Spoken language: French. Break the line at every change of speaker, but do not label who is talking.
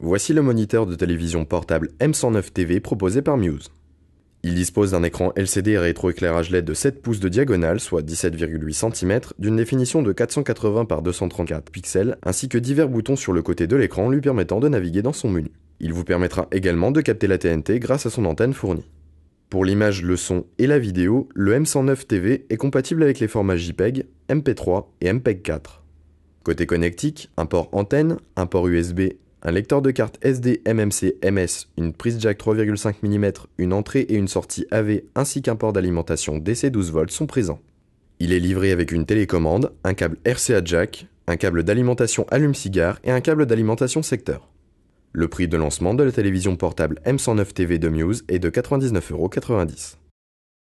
Voici le moniteur de télévision portable M109 TV proposé par Muse. Il dispose d'un écran LCD à rétroéclairage LED de 7 pouces de diagonale, soit 17,8 cm, d'une définition de 480 par 234 pixels, ainsi que divers boutons sur le côté de l'écran lui permettant de naviguer dans son menu. Il vous permettra également de capter la TNT grâce à son antenne fournie. Pour l'image, le son et la vidéo, le M109 TV est compatible avec les formats JPEG, MP3 et MPEG 4. Côté connectique, un port antenne, un port USB un lecteur de carte SD MMC MS, une prise jack 3,5 mm, une entrée et une sortie AV ainsi qu'un port d'alimentation DC 12 v sont présents. Il est livré avec une télécommande, un câble RCA jack, un câble d'alimentation allume-cigare et un câble d'alimentation secteur. Le prix de lancement de la télévision portable M109 TV de Muse est de 99,90€.